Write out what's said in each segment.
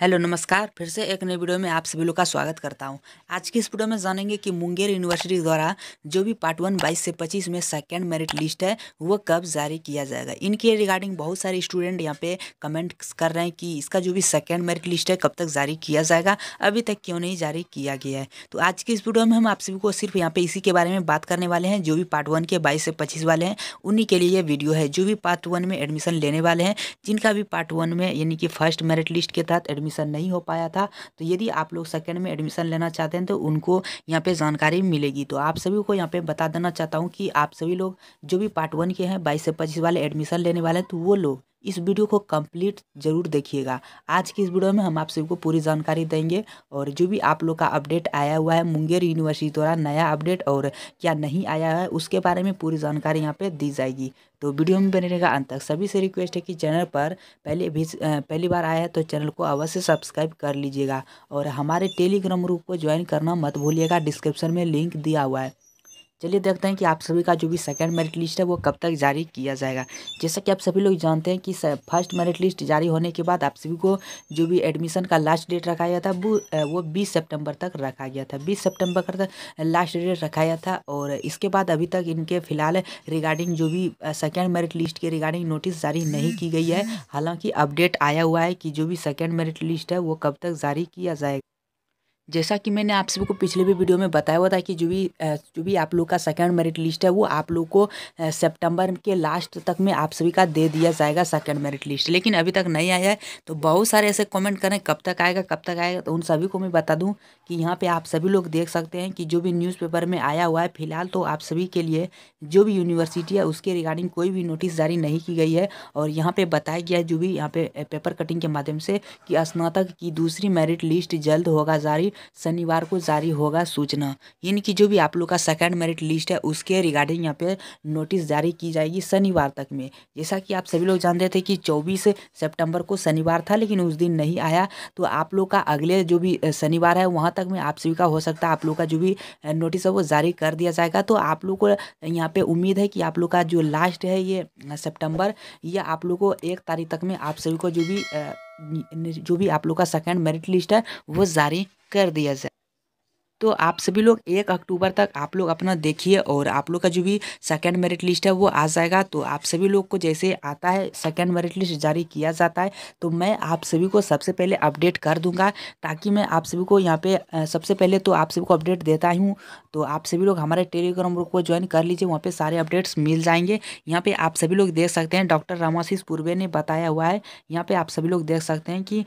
hello नमस्कार फिर से एक नए वीडियो में आप सभी लोग का स्वागत करता हूं आज की इस वीडियो में जानेंगे कि मुंगेर यूनिवर्सिटी द्वारा जो भी पार्ट वन बाईस से पच्चीस में सेकंड मेरिट लिस्ट है वो कब जारी किया जाएगा इनके रिगार्डिंग बहुत सारे स्टूडेंट यहां पे कमेंट कर रहे हैं कि इसका जो भी सेकेंड मेरिट लिस्ट है कब तक जारी किया जाएगा अभी तक क्यों नहीं जारी किया गया है तो आज की इस वीडियो में हम आप सभी को सिर्फ यहाँ पर इसी के बारे में बात करने वाले हैं जो भी पार्ट वन के बाईस से पच्चीस वाले हैं उन्हीं के लिए ये वीडियो है जो भी पार्ट वन में एडमिशन लेने वाले हैं जिनका भी पार्ट वन में यानी कि फर्स्ट मेरिट लिस्ट के तहत एडमिशन एडमिशन नहीं हो पाया था तो यदि आप लोग सेकेंड में एडमिशन लेना चाहते हैं तो उनको यहाँ पर जानकारी मिलेगी तो आप सभी को यहाँ पर बता देना चाहता हूँ कि आप सभी लोग जो भी पार्ट वन के हैं बाईस से पच्चीस वाले एडमिशन लेने वाले हैं तो वो लोग इस वीडियो को कंप्लीट ज़रूर देखिएगा आज की इस वीडियो में हम आप सभी को पूरी जानकारी देंगे और जो भी आप लोग का अपडेट आया हुआ है मुंगेर यूनिवर्सिटी द्वारा नया अपडेट और क्या नहीं आया है उसके बारे में पूरी जानकारी यहाँ पर दी जाएगी तो वीडियो में बने रहेगा अंत तक सभी से रिक्वेस्ट है कि चैनल पर पहले भी पहली बार आया है तो चैनल को अवश्य सब्सक्राइब कर लीजिएगा और हमारे टेलीग्राम ग्रुप को ज्वाइन करना मत भूलिएगा डिस्क्रिप्शन में लिंक दिया हुआ है चलिए देखते हैं कि आप सभी का जो भी सेकंड मेरिट लिस्ट है वो कब तक जारी किया जाएगा जैसा कि आप सभी लोग जानते हैं कि फर्स्ट मेरिट लिस्ट जारी होने के बाद आप सभी को जो भी एडमिशन का लास्ट डेट रखा गया था वो वो बीस सितंबर तक रखा गया था बीस सितंबर तक लास्ट डेट रखा गया था और इसके बाद अभी तक इनके फिलहाल रिगार्डिंग जो भी सेकेंड मेरिट लिस्ट के रिगार्डिंग नोटिस जारी नहीं की गई है हालाँकि अपडेट आया हुआ है कि जो भी सेकेंड मेरिट लिस्ट है वो कब तक जारी किया जाएगा जैसा कि मैंने आप सभी को पिछले भी वीडियो में बताया हुआ था कि जो भी जो भी आप लोग का सेकंड मेरिट लिस्ट है वो आप लोग को सितंबर के लास्ट तक में आप सभी का दे दिया जाएगा सेकंड मेरिट लिस्ट लेकिन अभी तक नहीं आया है तो बहुत सारे ऐसे कमेंट करें कब तक आएगा कब तक आएगा तो उन सभी को मैं बता दूँ कि यहाँ पर आप सभी लोग देख सकते हैं कि जो भी न्यूज़पेपर में आया हुआ है फिलहाल तो आप सभी के लिए जो भी यूनिवर्सिटी है उसके रिगार्डिंग कोई भी नोटिस जारी नहीं की गई है और यहाँ पर बताया गया जो भी यहाँ पर पेपर कटिंग के माध्यम से कि स्नातक की दूसरी मेरिट लिस्ट जल्द होगा जारी शनिवार को जारी होगा सूचना यानी कि जो भी आप लोग का सेकेंड मेरिट लिस्ट है उसके रिगार्डिंग यहाँ पे नोटिस जारी की जाएगी शनिवार तक में जैसा कि आप सभी लोग जानते थे कि चौबीस सेप्टेम्बर को शनिवार था लेकिन उस दिन नहीं आया तो आप लोग का अगले जो भी शनिवार है वहाँ तक में आप सभी का हो सकता है आप लोग का जो भी नोटिस है वो जारी कर दिया जाएगा तो आप लोग को यहाँ पे उम्मीद है कि आप लोग का जो लास्ट है ये सेप्टेम्बर ये आप लोग को एक तारीख तक में आप सभी को जो भी जो भी आप लोग का सेकेंड मेरिट लिस्ट है वो जारी कर दिया जाए तो आप सभी लोग एक अक्टूबर तक आप लोग अपना देखिए और आप लोग का जो भी सेकेंड मेरिट लिस्ट है वो आ जाएगा तो आप सभी लोग को जैसे आता है सेकेंड मेरिट लिस्ट जारी किया जाता है तो मैं आप सभी को सबसे पहले अपडेट कर दूंगा ताकि मैं आप सभी को यहाँ पे सबसे पहले तो आप सभी को अपडेट देता हूँ तो आप सभी लोग हमारे टेलीग्राम ग्रुप को ज्वाइन कर लीजिए वहाँ पर सारे अपडेट्स मिल जाएंगे यहाँ पर आप सभी लोग देख सकते हैं डॉक्टर रामाशीष पूर्वे ने बताया हुआ है यहाँ पर आप सभी लोग देख सकते हैं कि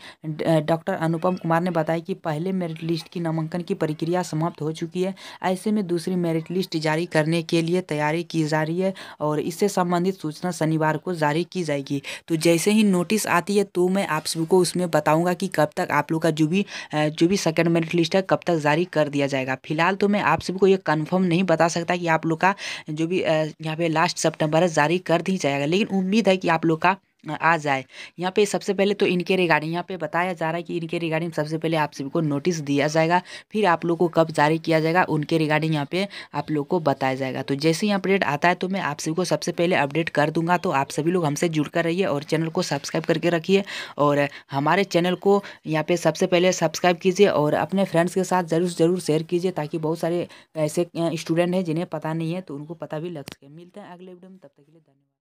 डॉक्टर अनुपम कुमार ने बताया कि पहले मेरिट लिस्ट की नामांकन की प्रक्रिया प्रक्रिया समाप्त हो चुकी है ऐसे में दूसरी मेरिट लिस्ट जारी करने के लिए तैयारी की जा रही है और इससे संबंधित सूचना शनिवार को जारी की जाएगी तो जैसे ही नोटिस आती है तो मैं आप सबको उसमें बताऊँगा कि कब तक आप लोग का जो भी जो भी सेकेंड मेरिट लिस्ट है कब तक जारी कर दिया जाएगा फिलहाल तो मैं आप सबको ये कन्फर्म नहीं बता सकता कि आप लोग का जो भी यहाँ पे लास्ट सेप्टेम्बर है जारी कर दी जाएगा लेकिन उम्मीद है कि आप लोग का आ जाए यहाँ पे सबसे पहले तो इनके रिगार्डिंग यहाँ पे बताया जा रहा है कि इनके रिगार्डिंग सबसे पहले आप सभी को नोटिस दिया जाएगा फिर आप लोग को कब जारी किया जाएगा उनके रिगार्डिंग यहाँ पे आप लोग को बताया जाएगा तो जैसे ही अपडेट आता है तो मैं आप सभी को सबसे पहले अपडेट कर दूंगा तो आप सभी लोग हमसे जुड़ कर रहिए और चैनल को सब्सक्राइब करके रखिए और हमारे चैनल को यहाँ पर सबसे पहले सब्सक्राइब कीजिए और अपने फ्रेंड्स के साथ ज़रूर ज़रूर शेयर कीजिए ताकि बहुत सारे ऐसे स्टूडेंट हैं जिन्हें पता नहीं है तो उनको पता भी लग सके मिलते हैं अगले वीडियो में तब तक के लिए धन्यवाद